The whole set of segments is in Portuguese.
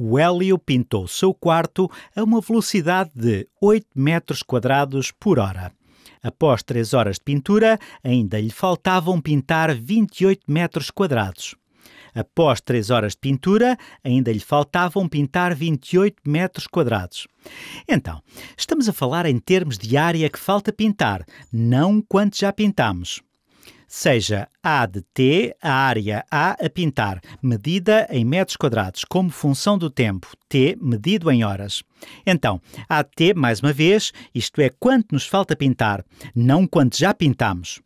O Hélio pintou seu quarto a uma velocidade de 8 metros quadrados por hora. Após três horas de pintura, ainda lhe faltavam pintar 28 metros quadrados. Após três horas de pintura, ainda lhe faltavam pintar 28 metros quadrados. Então, estamos a falar em termos de área que falta pintar, não quanto já pintamos. Seja A de T, a área A a pintar, medida em metros quadrados, como função do tempo, T medido em horas. Então, A de t mais uma vez, isto é quanto nos falta pintar, não quanto já pintamos.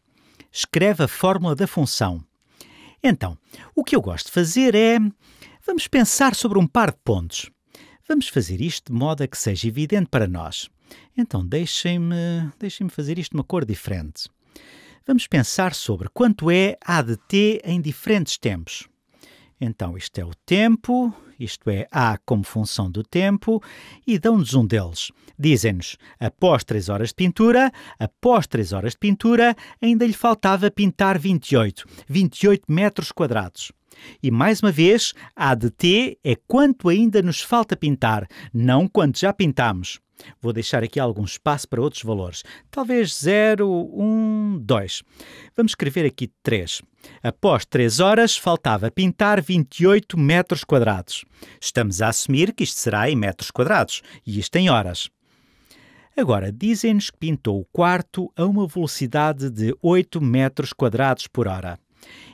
Escreve a fórmula da função. Então, o que eu gosto de fazer é. Vamos pensar sobre um par de pontos. Vamos fazer isto de modo a que seja evidente para nós. Então, deixem-me deixem fazer isto de uma cor diferente. Vamos pensar sobre quanto é A de t em diferentes tempos. Então, isto é o tempo, isto é A como função do tempo, e dão-nos um deles. Dizem-nos, após 3 horas de pintura, após 3 horas de pintura, ainda lhe faltava pintar 28, 28 metros quadrados. E mais uma vez, a de T é quanto ainda nos falta pintar, não quanto já pintamos. Vou deixar aqui algum espaço para outros valores. Talvez 0, 1, 2. Vamos escrever aqui 3. Após 3 horas, faltava pintar 28 metros quadrados. Estamos a assumir que isto será em metros quadrados, e isto em horas. Agora, dizem-nos que pintou o quarto a uma velocidade de 8 metros quadrados por hora.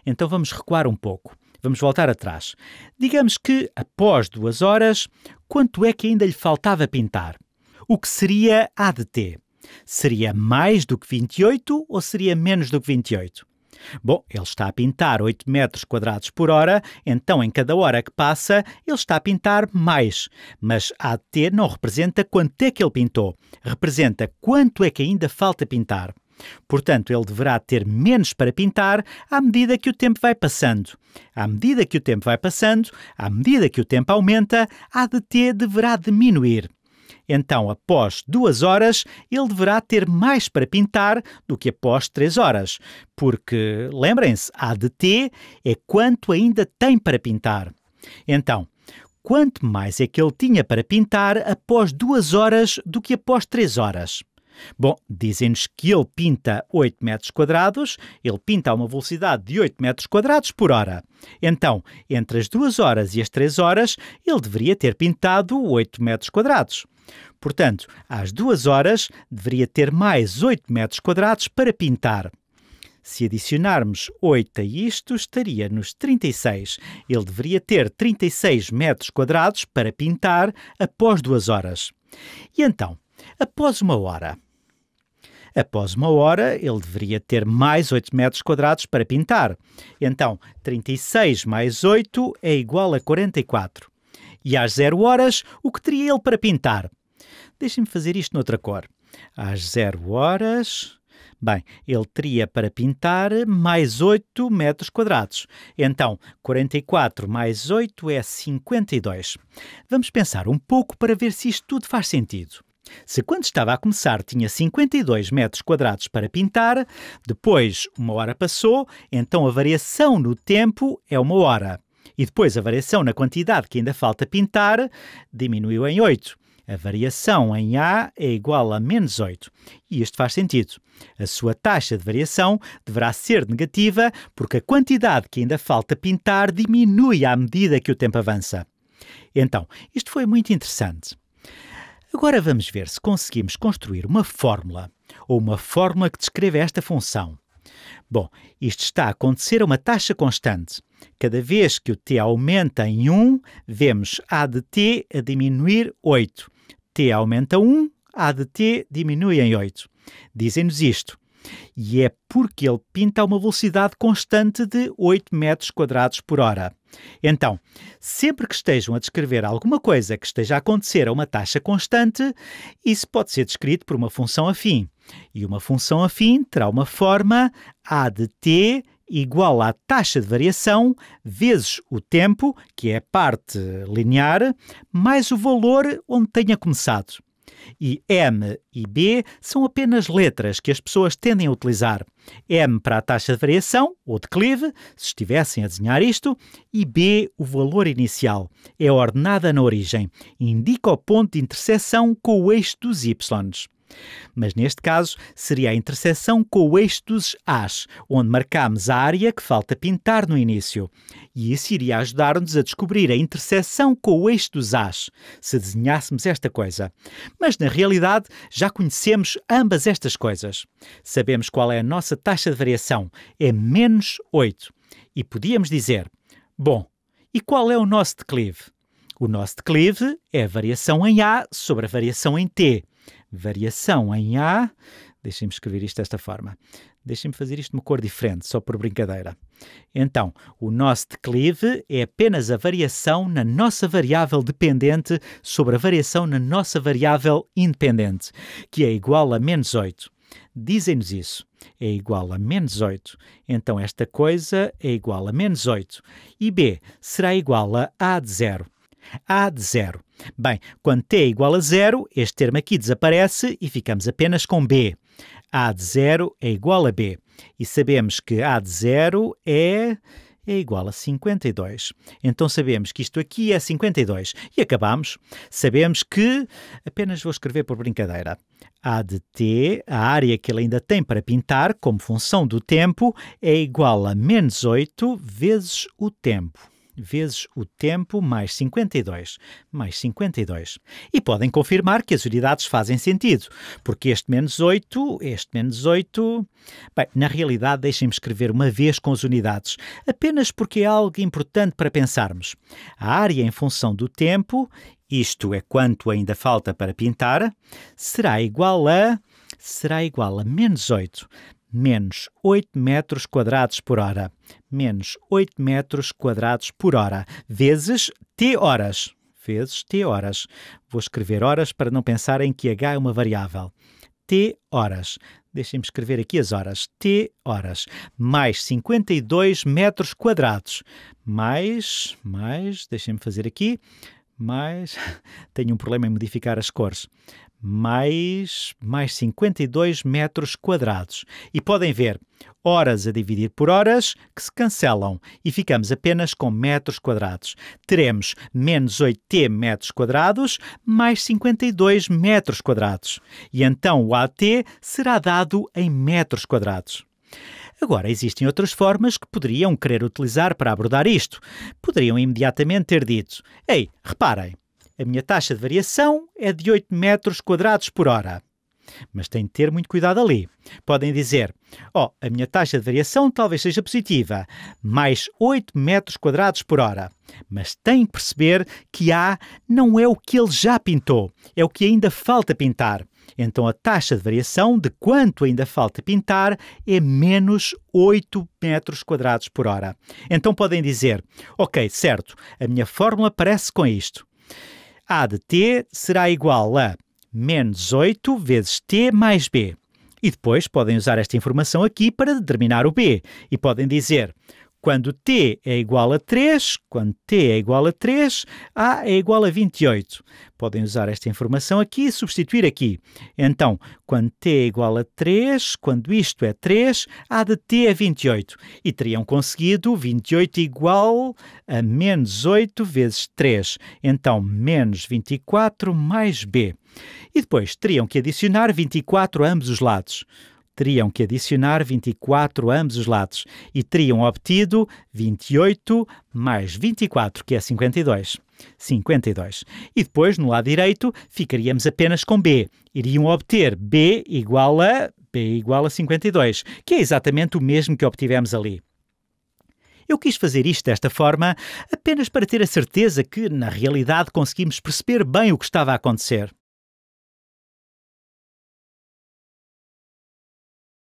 Então vamos recuar um pouco. Vamos voltar atrás. Digamos que, após duas horas, quanto é que ainda lhe faltava pintar? O que seria ADT? Seria mais do que 28 ou seria menos do que 28? Bom, ele está a pintar 8 metros quadrados por hora, então em cada hora que passa, ele está a pintar mais. Mas ADT não representa quanto é que ele pintou, representa quanto é que ainda falta pintar. Portanto, ele deverá ter menos para pintar à medida que o tempo vai passando. À medida que o tempo vai passando, à medida que o tempo aumenta, a ADT deverá diminuir. Então, após duas horas, ele deverá ter mais para pintar do que após três horas, porque, lembrem-se, a ADT é quanto ainda tem para pintar. Então, quanto mais é que ele tinha para pintar após duas horas do que após três horas? Bom, dizem-nos que ele pinta 8 metros quadrados, ele pinta a uma velocidade de 8 metros quadrados por hora. Então, entre as 2 horas e as 3 horas, ele deveria ter pintado 8 metros quadrados. Portanto, às 2 horas, deveria ter mais 8 metros quadrados para pintar. Se adicionarmos 8 a isto, estaria nos 36. Ele deveria ter 36 metros quadrados para pintar após 2 horas. E então, após uma hora, Após uma hora, ele deveria ter mais 8 metros quadrados para pintar. Então, 36 mais 8 é igual a 44. E às 0 horas, o que teria ele para pintar? Deixem-me fazer isto noutra cor. Às 0 horas. Bem, ele teria para pintar mais 8 metros quadrados. Então, 44 mais 8 é 52. Vamos pensar um pouco para ver se isto tudo faz sentido. Se quando estava a começar tinha 52 metros quadrados para pintar, depois uma hora passou, então a variação no tempo é uma hora. E depois a variação na quantidade que ainda falta pintar diminuiu em 8. A variação em A é igual a menos 8. E isto faz sentido. A sua taxa de variação deverá ser negativa porque a quantidade que ainda falta pintar diminui à medida que o tempo avança. Então, isto foi muito interessante. Agora vamos ver se conseguimos construir uma fórmula ou uma fórmula que descreva esta função. Bom, isto está a acontecer a uma taxa constante. Cada vez que o t aumenta em 1, vemos a de t a diminuir 8. t aumenta 1, a de t diminui em 8. Dizem-nos isto. E é porque ele pinta a uma velocidade constante de 8 metros quadrados por hora. Então, sempre que estejam a descrever alguma coisa que esteja a acontecer a uma taxa constante, isso pode ser descrito por uma função afim. E uma função afim terá uma forma a de t igual à taxa de variação vezes o tempo, que é a parte linear, mais o valor onde tenha começado. E M e B são apenas letras que as pessoas tendem a utilizar. M para a taxa de variação, ou declive, se estivessem a desenhar isto, e B o valor inicial. É ordenada na origem. Indica o ponto de interseção com o eixo dos Y. Mas neste caso seria a interseção com o eixo dos As, onde marcamos a área que falta pintar no início. E isso iria ajudar-nos a descobrir a interseção com o eixo dos As, se desenhássemos esta coisa. Mas na realidade já conhecemos ambas estas coisas. Sabemos qual é a nossa taxa de variação, é menos 8. E podíamos dizer, bom, e qual é o nosso declive? O nosso declive é a variação em A sobre a variação em T variação em A. Deixem-me escrever isto desta forma. Deixem-me fazer isto de uma cor diferente, só por brincadeira. Então, o nosso declive é apenas a variação na nossa variável dependente sobre a variação na nossa variável independente, que é igual a menos 8. Dizem-nos isso. É igual a menos 8. Então, esta coisa é igual a menos 8. E B será igual a A de zero. A de zero. Bem, quando t é igual a zero, este termo aqui desaparece e ficamos apenas com b. A de zero é igual a b. E sabemos que A de zero é é igual a 52. Então sabemos que isto aqui é 52. E acabamos. Sabemos que, apenas vou escrever por brincadeira, A de t, a área que ele ainda tem para pintar, como função do tempo, é igual a menos 8 vezes o tempo vezes o tempo mais 52, mais 52. E podem confirmar que as unidades fazem sentido, porque este menos 8, este menos 8... Bem, na realidade, deixem-me escrever uma vez com as unidades, apenas porque é algo importante para pensarmos. A área em função do tempo, isto é quanto ainda falta para pintar, será igual a... será igual a menos 8 menos 8 metros quadrados por hora, menos 8 metros quadrados por hora, vezes t horas, vezes t horas. Vou escrever horas para não pensarem que h é uma variável. t horas. Deixem-me escrever aqui as horas. t horas. Mais 52 metros quadrados. Mais, mais, deixem-me fazer aqui. Mais, tenho um problema em modificar as cores mais, mais 52 metros quadrados. E podem ver horas a dividir por horas que se cancelam e ficamos apenas com metros quadrados. Teremos menos 8t metros quadrados mais 52 metros quadrados. E então o AT será dado em metros quadrados. Agora, existem outras formas que poderiam querer utilizar para abordar isto. Poderiam imediatamente ter dito: Ei, reparem, a minha taxa de variação é de 8 metros quadrados por hora. Mas tem de ter muito cuidado ali. Podem dizer: Ó, oh, a minha taxa de variação talvez seja positiva, mais 8 metros quadrados por hora. Mas tem que perceber que A não é o que ele já pintou, é o que ainda falta pintar. Então a taxa de variação de quanto ainda falta pintar é menos 8 metros quadrados por hora. Então podem dizer: Ok, certo, a minha fórmula parece com isto. A de t será igual a menos 8 vezes t mais b. E depois podem usar esta informação aqui para determinar o b. E podem dizer quando t é igual a 3, quando t é igual a 3, a é igual a 28. Podem usar esta informação aqui e substituir aqui. Então, quando t é igual a 3, quando isto é 3, a de t é 28. E teriam conseguido 28 igual a menos 8 vezes 3. Então, menos 24 mais b. E depois teriam que adicionar 24 a ambos os lados teriam que adicionar 24 a ambos os lados e teriam obtido 28 mais 24, que é 52. 52. E depois, no lado direito, ficaríamos apenas com B. Iriam obter B igual a B igual a 52, que é exatamente o mesmo que obtivemos ali. Eu quis fazer isto desta forma apenas para ter a certeza que, na realidade, conseguimos perceber bem o que estava a acontecer.